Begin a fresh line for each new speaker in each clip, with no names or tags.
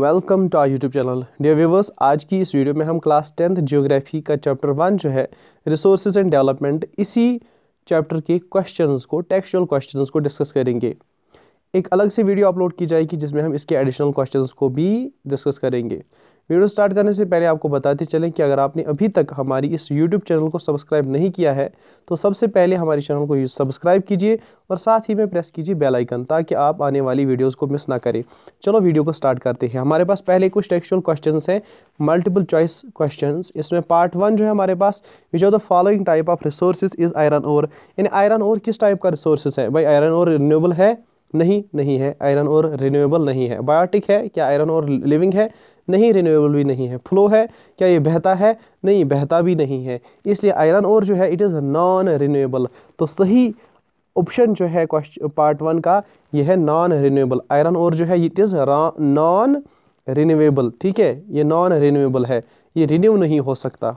welcome to our YouTube channel dear viewers आज की इस वीडियो में हम क्लास टेंथ जियोग्राफी का चैप्टर वन जो है रिसोर्सेज एंड डेवलपमेंट इसी चैप्टर के क्वेश्चंस को टेक्सचुअल क्वेश्चंस को डिस्कस करेंगे एक अलग से वीडियो अपलोड की जाएगी जिसमें हम इसके एडिशनल क्वेश्चन को भी डिस्कस करेंगे वीडियो स्टार्ट करने से पहले आपको बताते चलें कि अगर आपने अभी तक हमारी इस यूट्यूब चैनल को सब्सक्राइब नहीं किया है तो सबसे पहले हमारे चैनल को सब्सक्राइब कीजिए और साथ ही में प्रेस कीजिए बेल आइकन ताकि आप आने वाली वीडियोस को मिस ना करें चलो वीडियो को स्टार्ट करते हैं हमारे पास पहले कुछ टेक्चुअल क्वेश्चन हैं मल्टीपल चॉइस क्वेश्चन इसमें पार्ट वन जो है हमारे पास which are the following type of resource is iron ore यानी आयरन और किस टाइप का रिसोर्स है भाई आयरन और रिन्यूबल है नहीं नहीं है आयरन और रिन्यूएबल नहीं है बायोटिक है क्या आयरन और लिविंग है नहीं रिन्यूएबल भी नहीं है फ्लो है क्या ये बहता है नहीं बहता भी नहीं है इसलिए आयरन और जो है इट इज़ नॉन रिन्यूएबल तो सही ऑप्शन जो है क्वेश्चन पार्ट वन का यह है नॉन रिन्यूएबल आयरन और जो है इट इज़ नॉन रिन्यूएबल ठीक है ये नॉन रिन्यूएबल है ये रिन्यू नहीं हो सकता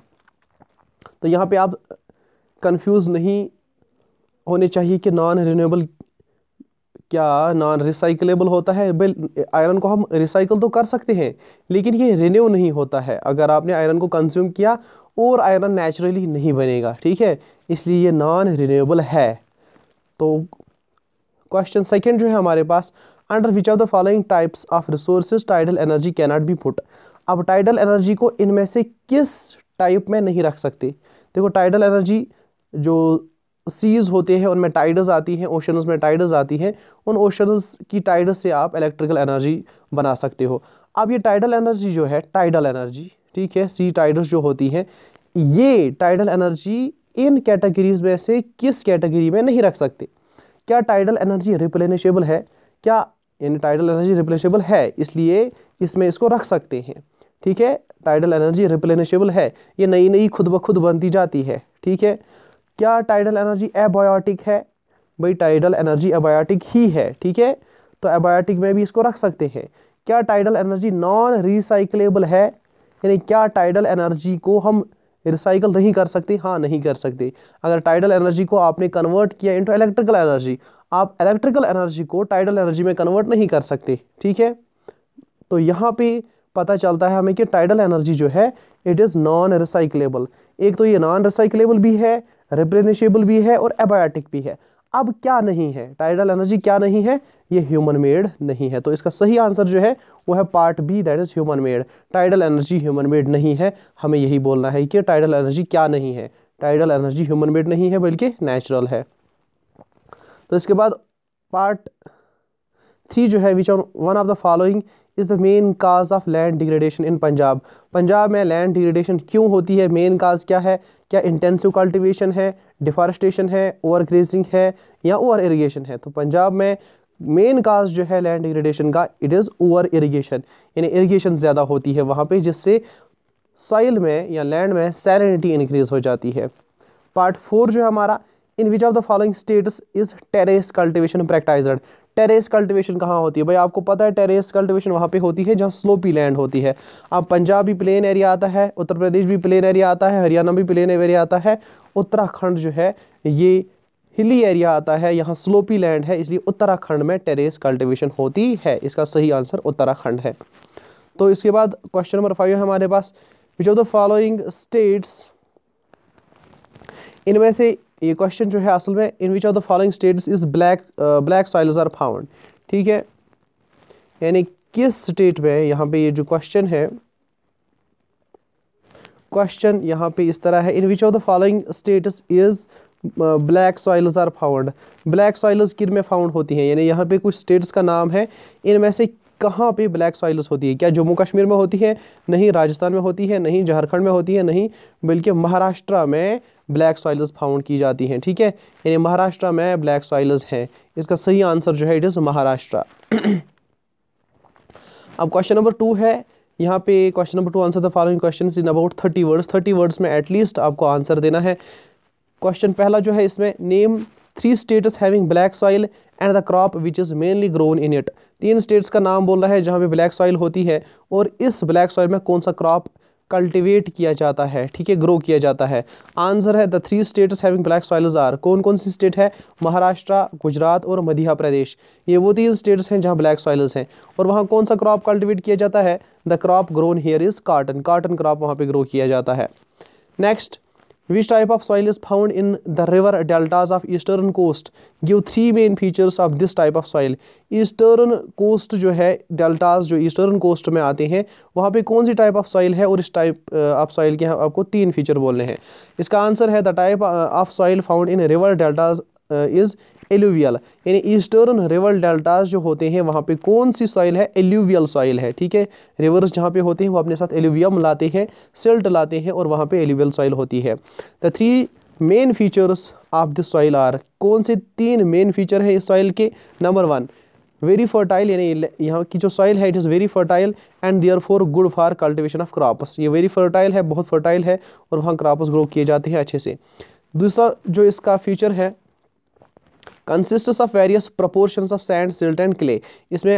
तो यहाँ पे आप कंफ्यूज नहीं होने चाहिए कि नॉन रिन्यूएबल क्या नॉन रिसाइकलेबल होता है आयरन को हम रिसाइकल तो कर सकते हैं लेकिन ये रिन्यू नहीं होता है अगर आपने आयरन को कंज्यूम किया और आयरन नेचुरली नहीं बनेगा ठीक है इसलिए ये नॉन रिन्यूएबल है तो क्वेश्चन सेकंड जो है हमारे पास under which of the following types of resource tidal energy cannot be put अब टाइडल एनर्जी को इनमें से किस टाइप में नहीं रख सकते देखो टाइडल एनर्जी जो सीज़ होते हैं उनमें टाइडस आती हैं ओशनस में टाइडस आती हैं उन ओशनस की टाइडस से आप इलेक्ट्रिकल एनर्जी बना सकते हो अब ये टाइडल एनर्जी जो है टाइडल एनर्जी ठीक है सी टाइडस जो होती हैं ये टाइडल एनर्जी इन कैटेगरीज में से किस कैटेगरी में नहीं रख सकते क्या टाइडल एनर्जी रिप्लेनिशेबल है क्या यानी टाइडल एनर्जी रिप्लेनिशेबल है इसलिए इसमें इसको रख सकते हैं ठीक है टाइडल एनर्जी रिप्लेनिशेबल है ये नई नई खुद ब खुद बनती जाती है ठीक है क्या टाइडल एनर्जी एबायोटिक है भाई टाइडल एनर्जी एबायोटिक ही है ठीक है तो एबायोटिक में भी इसको रख सकते हैं क्या टाइडल एनर्जी नॉन रिसाइकलेबल है यानी क्या टाइडल एनर्जी को हम रिसाइकल नहीं कर सकते हाँ नहीं कर सकते अगर टाइडल एनर्जी को आपने कन्वर्ट किया इंटू इलेक्ट्रिकल एनर्जी आप इलेक्ट्रिकल एनर्जी को टाइडल एनर्जी में कन्वर्ट नहीं कर सकते ठीक है तो यहाँ पे पता चलता है हमें कि टाइडल एनर्जी जो है इट इज़ नॉन रिसाइकलेबल एक तो ये नॉन रिसाइकलेबल भी है रिप्लेनिशेबल भी है और एबायोटिक भी है अब क्या नहीं है टाइडल एनर्जी क्या नहीं है ये ह्यूमन मेड नहीं है तो इसका सही आंसर जो है वो है part B that is human made tidal energy human made नहीं है हमें यही बोलना है कि टाइडल एनर्जी क्या नहीं है टाइडल एनर्जी ह्यूमन मेड नहीं है बल्कि नेचुरल है तो इसके बाद पार्ट थ्री जो है which are one of the following is the main cause of land degradation in Punjab Punjab में लैंड डिग्रेडेशन क्यों होती है मेन काज क्या है क्या इंटेंसिव कल्टिवेशन है डिफॉरेस्टेशन है ओवर ग्रेजिंग है या ओवर इरीगेशन है तो पंजाब में मेन काज जो है लैंड डिग्रेडेशन का इट इज़ ओवर इरीगेशन यानी इरीगेशन ज़्यादा होती है वहाँ पर जिससे सॉइल में या लैंड में सैलिनिटी इंक्रीज हो जाती है पार्ट फोर जो है हमारा in which of the following states is terrace cultivation practised terrace cultivation कहाँ होती है भाई आपको पता है टेरेस कल्टिवेशन वहाँ पे होती है जहाँ स्लोपी लैंड होती है अब पंजाब भी प्लेन एरिया आता है उत्तर प्रदेश भी प्लेन एरिया आता है हरियाणा भी प्लेन एरिया आता है उत्तराखंड जो है ये हिली एरिया आता है यहाँ स्लोपी लैंड है इसलिए उत्तराखंड में टेरेस कल्टिवेशन होती है इसका सही आंसर उत्तराखंड है तो इसके बाद क्वेश्चन नंबर फाइव है हमारे पास which of the following states इनमें से ये क्वेश्चन जो है असल में in which of the following states is black black soils are found ठीक है यानी किस स्टेट में यहाँ पे ये जो क्वेश्चन है क्वेश्चन यहाँ पे इस तरह है in which of the following states is black soils are found black soils किन में फाउंड होती हैं यानी यहाँ पे कुछ स्टेट्स का नाम है इनमें से कहाँ पे ब्लैक सॉइल्स होती है क्या जम्मू कश्मीर में होती है नहीं राजस्थान में होती है नहीं झारखंड में होती है नहीं बल्कि महाराष्ट्र में ब्लैक सॉइल्स फाउंड की जाती हैं ठीक है यानी महाराष्ट्र में ब्लैक सॉइल्स हैं इसका सही आंसर जो है इट इज़ महाराष्ट्र अब क्वेश्चन नंबर टू है यहाँ पे question number two answer the following question in about thirty words thirty words में एटलीस्ट आपको आंसर देना है क्वेश्चन पहला जो है इसमें name three states having black soil and the crop which is mainly grown in it तीन स्टेट्स का नाम बोल रहा है जहाँ पे ब्लैक सॉइल होती है और इस ब्लैक सॉइल में कौन सा क्रॉप कल्टिवेट किया जाता है ठीक है ग्रो किया जाता है आंसर है the three states having black soils are कौन कौन सी स्टेट है महाराष्ट्र गुजरात और मध्य प्रदेश ये वो तीन स्टेट्स हैं जहाँ ब्लैक सॉइल्स हैं और वहाँ कौन सा क्रॉप कल्टिवेट किया जाता है the crop grown here is cotton cotton crop वहाँ पर ग्रो किया जाता है next which type of soil is found in the river deltas of eastern coast give three main features of this type of soil eastern coast जो है deltas जो eastern coast में आते हैं वहाँ पे कौन सी type of soil है और इस type of soil के आपको तीन feature बोलने हैं इसका answer है the type of soil found in river deltas is alluvial यानी ईस्टर्न रिवर डेल्टाज जो होते हैं वहाँ पे कौन सी सॉइल है एल्यूवियल सॉइल है ठीक है रिवर्स जहाँ पे होते हैं वो अपने साथ एल्यूवियम लाते हैं सिल्ट लाते हैं और वहाँ पे एल्यूवियल सॉइल होती है the three main features of this soil are कौन से तीन मेन फीचर हैं इस सॉइल के नंबर वन वेरी फर्टाइल यानी यहाँ की जो सॉइल है it is very fertile and therefore good for cultivation of crops ये वेरी फर्टाइल है बहुत फर्टाइल है और वहाँ क्रॉप्स ग्रो किए जाते हैं अच्छे से दूसरा जो इसका फीचर है consist of various proportion of sand silt and clay इसमें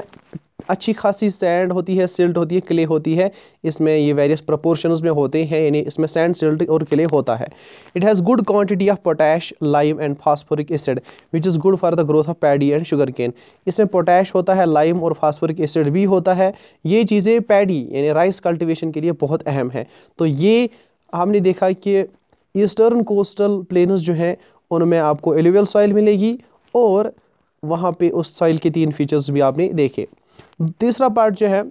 अच्छी खासी सैंड होती है सिल्ट होती है क्ले होती है इसमें ये वेरियस प्रपोर्शन में होते हैं यानी इसमें सैंड सिल्ट और क्ले होता है it has good quantity of potash lime and phosphoric acid which is good for the growth of paddy and sugarcane इसमें पोटैश होता है लाइम और फास्फोरिक एसिड भी होता है ये चीज़ें पैडी यानी राइस कल्टिवेशन के लिए बहुत अहम है तो ये हमने देखा कि ईस्टर्न कोस्टल प्लेन्स जो हैं उनमें आपको एलिवियल सॉइल मिलेगी और वहाँ पे उस सॉइल के तीन फीचर्स भी आपने देखे तीसरा पार्ट जो है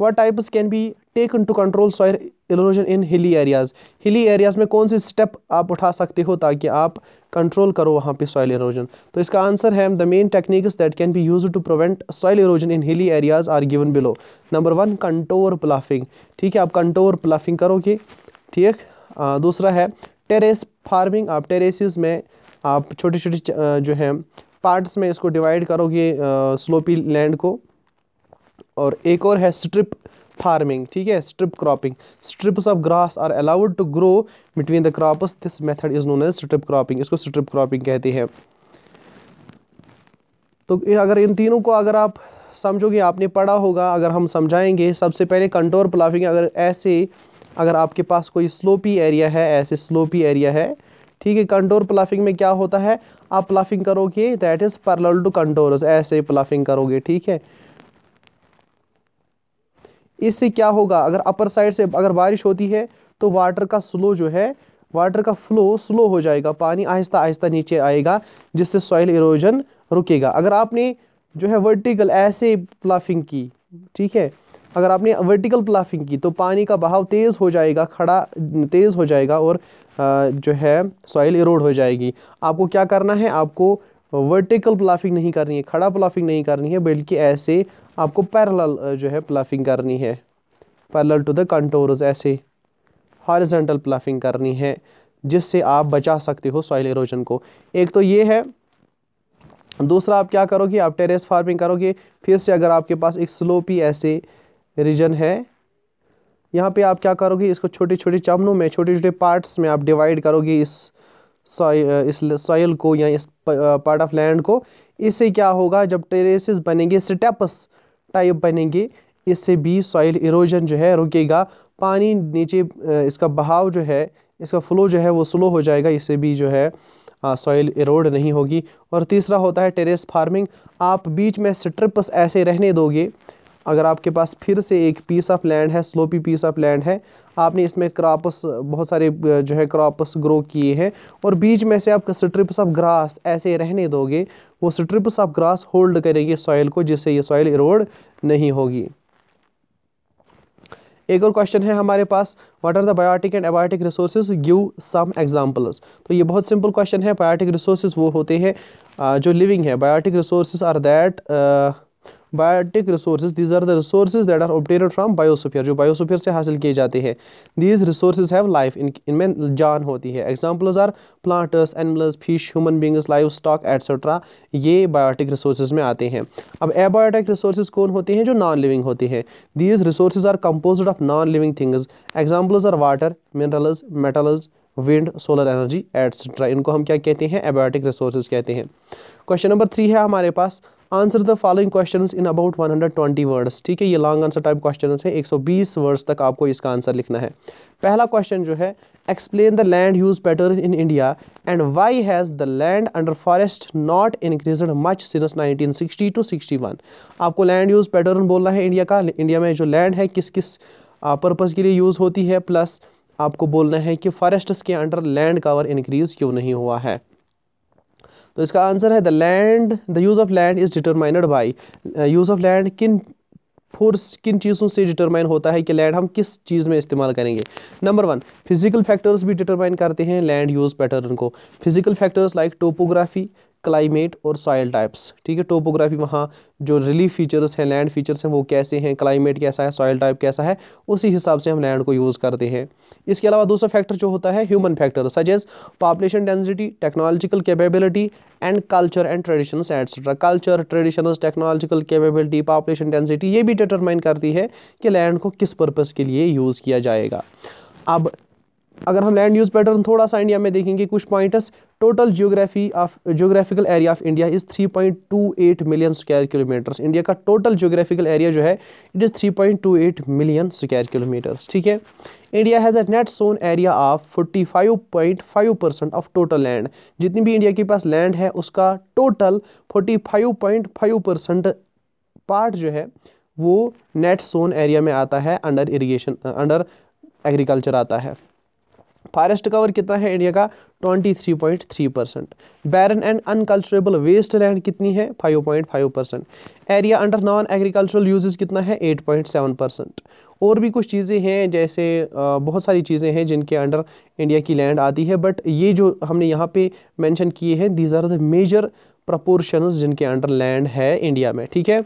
what types can be taken to control soil erosion in hilly areas hilly areas में कौन से स्टेप आप उठा सकते हो ताकि आप कंट्रोल करो वहाँ पे सॉइल इरोजन तो इसका आंसर है the main techniques that can be use to prevent soil erosion in hilly areas are given below number one contour ploughing ठीक है आप कंटोर प्लाफिंग करोगे ठीक दूसरा है टेरेस फार्मिंग आप टेरेसिस में आप छोटी छोटी जो है पार्ट्स में इसको डिवाइड करोगे स्लोपी लैंड को और एक और है स्ट्रिप फार्मिंग ठीक है strip cropping strips of grass are allowed to grow between the crops this method is known as strip cropping इसको स्ट्रिप क्रॉपिंग कहते हैं तो अगर इन तीनों को अगर आप समझोगे आपने पढ़ा होगा अगर हम समझाएंगे सबसे पहले कंटोर प्लाफिंग अगर ऐसे अगर आपके पास कोई स्लोपी एरिया है ऐसे स्लोपी एरिया है ठीक है कंटोर प्लाफिंग में क्या होता है आप प्लाफिंग करोगे that is parallel to contour ऐसे प्लाफिंग करोगे ठीक है इससे क्या होगा अगर अपर साइड से अगर बारिश होती है तो वाटर का स्लो जो है वाटर का फ्लो स्लो हो जाएगा पानी आहिस्ता आहिस्ता नीचे आएगा जिससे सॉइल इरोजन रुकेगा अगर आपने जो है वर्टिकल ऐसे प्लाफिंग की ठीक है अगर आपने वर्टिकल प्लाफिंग की तो पानी का बहाव तेज़ हो जाएगा खड़ा तेज़ हो जाएगा और जो है सॉइल इरोड हो जाएगी आपको क्या करना है आपको वर्टिकल प्लाफिंग नहीं करनी है खड़ा प्लाफिंग नहीं करनी है बल्कि ऐसे आपको पैरल जो है प्लाफिंग करनी है पैरल टू द कंटोर्स ऐसे हॉरिजेंटल प्लाफिंग करनी है जिससे आप बचा सकते हो सॉइल इरोजन को एक तो ये है दूसरा आप क्या करोगे आप टेरेस फार्मिंग करोगे फिर से अगर आपके पास एक स्लोपी ऐसे रीजन है यहाँ पे आप क्या करोगे इसको छोटे छोटे चमनों में छोटे छोटे पार्ट्स में आप डिवाइड करोगे इस सॉइल इस सॉइल को या इस पार्ट ऑफ लैंड को इससे क्या होगा जब टेरेसिस बनेंगे स्टेप्स टाइप बनेंगे इससे भी सॉइल इरोजन जो है रुकेगा पानी नीचे इसका बहाव जो है इसका फ्लो जो है वो स्लो हो जाएगा इससे भी जो है सॉइल इरोड नहीं होगी और तीसरा होता है टेरेस फार्मिंग आप बीच में स्ट्रिप्स ऐसे रहने दोगे अगर आपके पास फिर से एक पीस ऑफ लैंड है स्लोपी पीस ऑफ लैंड है आपने इसमें क्रॉप्स बहुत सारे जो है क्रॉप्स ग्रो किए हैं और बीच में से आप स्ट्रिप्स ऑफ ग्रास ऐसे रहने दोगे वो स्ट्रिप्स ऑफ ग्रास होल्ड करेंगे सॉइल को जिससे ये सॉइल इरोड नहीं होगी एक और क्वेश्चन है हमारे पास what are the biotic and abiotic resources give some examples तो ये बहुत सिंपल क्वेश्चन है बायोटिक रिसोर्सेज वो होते हैं जो लिविंग है biotic resources are that biotic resources these are the resources that are obtained from biosphere जो बायोसोफियर से हासिल किए जाते हैं these resources have life in इनमें जान होती है examples are plants animals fish human beings livestock etcetera ये बायोटिक रिसोर्सेज में आते हैं अब एबायोटिक रिसोर्सेज कौन होते हैं जो नॉन लिविंग होते हैं these resources are compose of non living things examples are water minerals metals wind solar energy etcetera इनको हम क्या कहते हैं एबायोटिक रिसोर्सेज कहते हैं क्वेश्चन नंबर थ्री है हमारे पास answer the following question in about 120 words ठीक है ये लॉन्ग आंसर टाइप क्वेश्चन है 120 वर्ड्स तक आपको इसका आंसर लिखना है पहला क्वेश्चन जो है explain the land use pattern in India and why has the land under forest not increase much since 1960 to 61 आपको लैंड यूज पैटर्न बोलना है इंडिया का इंडिया में जो लैंड है किस किस पर्पज़ के लिए यूज़ होती है प्लस आपको बोलना है कि फॉरेस्ट्स के अंडर लैंड कवर इंक्रीज़ क्यों नहीं हुआ है तो इसका आंसर है the land the use of land is determined by use of land किन फोर्स किन चीज़ों से डिटरमाइन होता है कि लैंड हम किस चीज़ में इस्तेमाल करेंगे नंबर वन फिजिकल फैक्टर्स भी डिटरमाइन करते हैं लैंड यूज़ पैटर्न को physical factors like topography climate और सॉयल टाइप्स ठीक है टोपोग्राफी वहाँ जो रिलीफ फीचर्स हैं लैंड फीचर्स हैं वो कैसे हैं क्लाइमेट कैसा है सॉयल टाइप कैसा है उसी हिसाब से हम लैंड को यूज़ करते हैं इसके अलावा दूसरा फैक्टर जो होता है human factor such as population density technological capability and culture and tradition etcetera culture tradition technological capability population density ये भी डिटरमाइन करती है कि लैंड को किस पर्पज़ के लिए यूज़ किया जाएगा अब अगर हम लैंड यूज़ पैटर्न थोड़ा सा इंडिया में देखेंगे कुछ points total geography of geographical area of India is 3.28 million square kilometres India का टोटल ज्योग्राफिकल एरिया जो है it is 3.28 million square kilometres ठीक है India has a net sown area of 45.5 percent of total land जितनी भी India के पास land है उसका टोटल फोर्टी परसेंट पार्ट जो है वो नेट सोन एरिया में आता है अंडर इरीगेशन अंडर एग्रीकल्चर आता है फॉरेस्ट कवर कितना है इंडिया का 23.3 percent barren and unculturable waste land कितनी है 5.5 percent area under non agricultural uses कितना है 8.7 परसेंट और भी कुछ चीज़ें हैं जैसे बहुत सारी चीज़ें हैं जिनके अंडर इंडिया की लैंड आती है बट ये जो हमने यहाँ पे मेंशन किए हैं these are the major proportion जिनके अंडर लैंड है इंडिया में ठीक है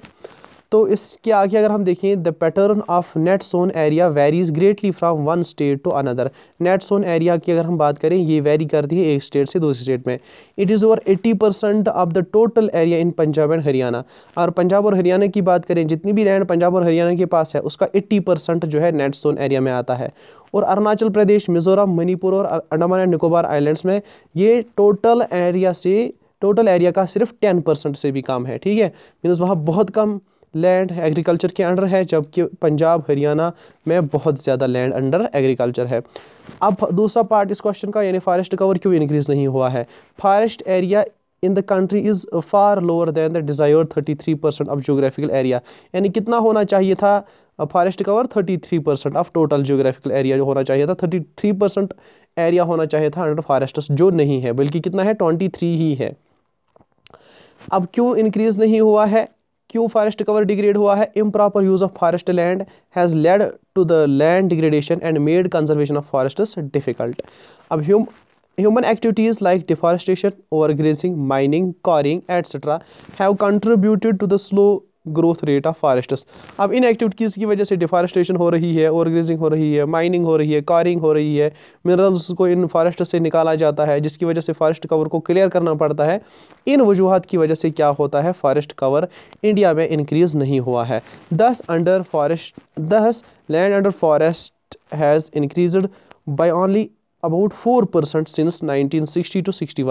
तो इसके आगे अगर हम देखें the pattern of net sown area varies greatly from one state to another net sown area की अगर हम बात करें ये वेरी करती है एक स्टेट से दूसरी स्टेट में it is over eighty percent of the total area in Punjab and Haryana और पंजाब और हरियाणा की बात करें जितनी भी लैंड पंजाब और हरियाणा के पास है उसका एट्टी परसेंट जो है नेट सोन एरिया में आता है और अरुणाचल प्रदेश मिजोरम मणिपुर और अंडमान एंड निकोबार आइलैंड्स में ये टोटल एरिया से टोटल एरिया का सिर्फ टेन परसेंट से भी कम है ठीक है मीनस वहाँ बहुत कम लैंड एग्रीकल्चर के अंडर है जबकि पंजाब हरियाणा में बहुत ज़्यादा लैंड अंडर एग्रीकल्चर है अब दूसरा पार्ट इस क्वेश्चन का यानी फॉरेस्ट कवर क्यों इंक्रीज़ नहीं हुआ है forest area in the country is far lower than the desired thirty three percent of geographical area यानी कितना होना चाहिए था forest cover thirty three percent of total geographical area जो होना चाहिए था थर्टी थ्री परसेंट एरिया होना चाहिए था अंडर फॉरेस्ट जो नहीं है बल्कि कितना है ट्वेंटी थ्री ही है अब क्यों इंक्रीज़ नहीं हुआ है क्यों फॉरेस्ट कवर डिग्रेड हुआ है improper use of forest land has led to the land degradation and made conservation of forest difficult अब hum human activities like deforestation over grazing mining quarrying etcetera have contributed to the slow growth rate of forests अब इन activities की वजह से डिफारेस्टेशन हो रही है organising हो रही है माइनिंग हो रही है कारिंग हो रही है मिनरल्स को इन फॉरेस्ट से निकाला जाता है जिसकी वजह से फॉरेस्ट कवर को क्लियर करना पड़ता है इन वजूहत की वजह से क्या होता है फॉरेस्ट कवर इंडिया में इंक्रीज़ नहीं हुआ है दस अंडर फॉरेस्ट दस land under forest has increased by only about four percent since 1960 to sixty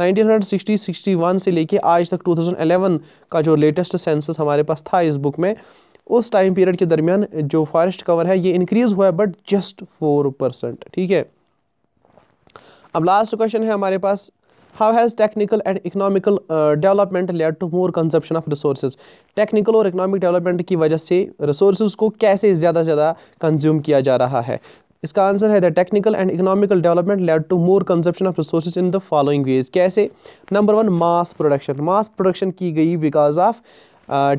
1960 61 से लेके आज तक 2011 का जो लेटेस्ट सेंसस हमारे पास था इस बुक में उस टाइम पीरियड के दरमियान जो फॉरेस्ट कवर है ये इंक्रीज़ हुआ है बट जस्ट फोर परसेंट ठीक है अब लास्ट क्वेश्चन है हमारे पास how has technical and economical development led to more consumption of resource technical और इकोनॉमिक डेवलपमेंट की वजह से रिसोर्स को कैसे ज़्यादा से ज़्यादा कंज्यूम किया जा रहा है इसका आंसर है the technical and economical development led to more consumption of resource in the following ways कैसे number one mass production mass production की गई because of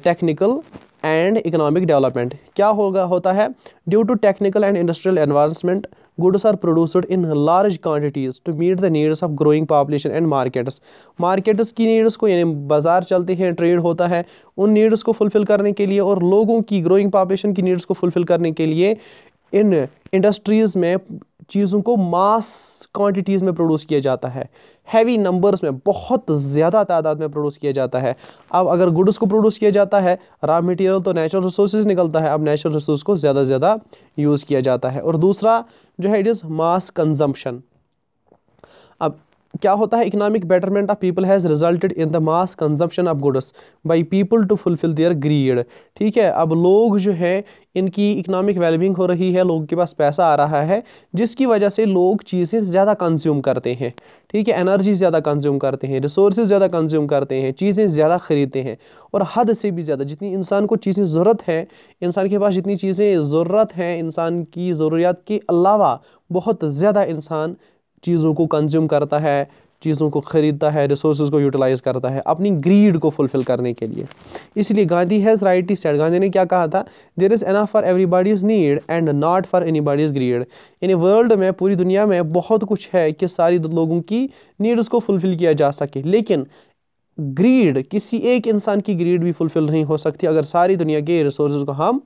technical and economic development क्या होगा होता है due to technical and industrial environment goods are produced in large quantities to meet the needs of growing population and markets markets की needs को यानी बाज़ार चलते हैं ट्रेड होता है उन नीड्स को फुलफ़िल करने के लिए और लोगों की ग्रोइंग पॉपुलेशन की नीड्स को फुलफिल करने के लिए इन इंडस्ट्रीज़ में चीज़ों को मास क्वांटिटीज़ में प्रोड्यूस किया जाता है हैवी नंबर्स में बहुत ज़्यादा तादाद में प्रोड्यूस किया जाता है अब अगर गुड्स को प्रोड्यूस किया जाता है रॉ मटेरियल तो नेचुरल रिसोर्स निकलता है अब नेचुरल रिसोर्स को ज़्यादा से ज़्यादा यूज़ किया जाता है और दूसरा जो है इट इज़ मास कंजम्पशन अब क्या होता है economic betterment of people has resulted in the mass consumption of goods by people to fulfil their greed ठीक है अब लोग जो है इनकी इकोनॉमिक वेलबिंग हो रही है लोगों के पास पैसा आ रहा है जिसकी वजह से लोग चीज़ें ज़्यादा कंज्यूम करते हैं ठीक है एनर्जी ज़्यादा कंज्यूम करते हैं रिसोर्स ज़्यादा कंज्यूम करते हैं चीज़ें ज़्यादा ख़रीदते हैं और हद से भी ज़्यादा जितनी इंसान को चीज़ें ज़रूरत है इंसान के पास जितनी चीज़ें ज़रूरत हैं इंसान की ज़रूरियात के अलावा बहुत ज़्यादा इंसान चीज़ों को कंज्यूम करता है चीज़ों को ख़रीदता है रिसोर्स को यूटिलाइज़ करता है अपनी ग्रीड को फुलफ़िल करने के लिए इसलिए Gandhi has rightly said Gandhi ने क्या कहा था there is enough for everybody's need and not for anybody's greed यानी वर्ल्ड में पूरी दुनिया में बहुत कुछ है कि सारी लोगों की नीड्स को फुलफ़िल किया जा सके लेकिन ग्रीड किसी एक इंसान की ग्रीड भी फुलफ़िल नहीं हो सकती अगर सारी दुनिया के रिसोर्स को हम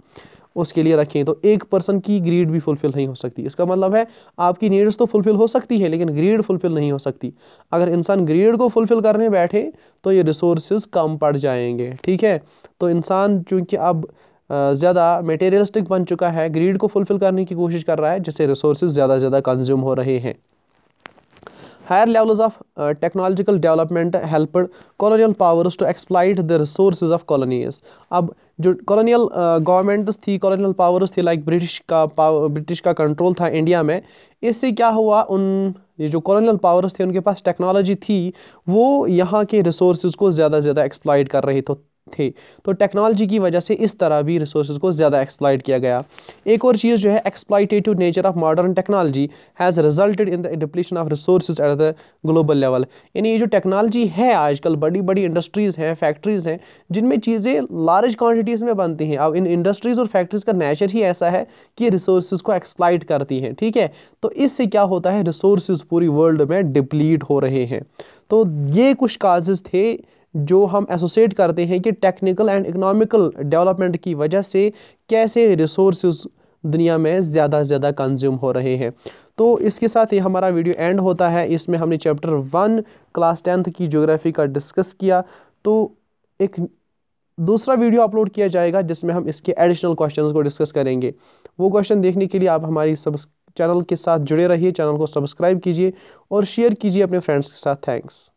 उसके लिए रखें तो एक पर्सन की ग्रीड भी फुलफिल नहीं हो सकती इसका मतलब है आपकी नीड्स तो फुलफिल हो सकती है लेकिन ग्रीड फुलफिल नहीं हो सकती अगर इंसान ग्रीड को फुलफिल करने बैठे तो ये रिसोर्सेज कम पड़ जाएंगे ठीक है तो इंसान चूँकि अब ज़्यादा मटेरियलिस्टिक बन चुका है ग्रीड को फुलफिल करने की कोशिश कर रहा है जिससे रिसोर्स ज़्यादा ज़्यादा कंज्यूम हो रहे हैं higher level of technological development helped colonial powers to exploit the the of colonies अब जो कॉलोनियल गवर्नमेंट्स uh, थी कॉलोनियल पावर्स थी लाइक ब्रिटिश का पावर ब्रिटिश का कंट्रोल था इंडिया में इससे क्या हुआ उन ये जो कॉलोनियल पावर्स थे उनके पास टेक्नोलॉजी थी वो यहाँ के रिसोर्सेज को ज़्यादा से ज़्यादा एक्सप्लाइट कर रही थी थे तो टेक्नोलॉजी की वजह से इस तरह भी रिसोर्स को ज़्यादा एक्सप्लाइट किया गया एक और चीज़ जो है exploitative nature of modern technology has resulted in the depletion of resource at the global level यानी ये जो टेक्नोलॉजी है आजकल बड़ी बड़ी इंडस्ट्रीज़ हैं फैक्ट्रीज़ हैं जिनमें चीज़ें लार्ज क्वान्टिटीज़ में बनती हैं अब इन इंडस्ट्रीज़ और फैक्ट्रीज़ का नेचर ही ऐसा है कि रिसोर्स को एक्सप्लाइट करती हैं ठीक है तो इससे क्या होता है रिसोर्स पूरी वर्ल्ड में डिप्लीट हो रहे हैं तो ये कुछ काजेज़ थे जो हम एसोसिएट करते हैं कि टेक्निकल एंड इकोनॉमिकल डेवलपमेंट की वजह से कैसे रिसोर्स दुनिया में ज़्यादा से ज़्यादा कंज्यूम हो रहे हैं तो इसके साथ ही हमारा वीडियो एंड होता है इसमें हमने चैप्टर वन क्लास टेंथ की ज्योग्राफी का डिस्कस किया तो एक दूसरा वीडियो अपलोड किया जाएगा जिसमें हम इसके एडिशनल क्वेश्चंस को डिस्कस करेंगे वो क्वेश्चन देखने के लिए आप हमारी सब चैनल के साथ जुड़े रहिए चैनल को सब्सक्राइब कीजिए और शेयर कीजिए अपने फ्रेंड्स के साथ थैंक्स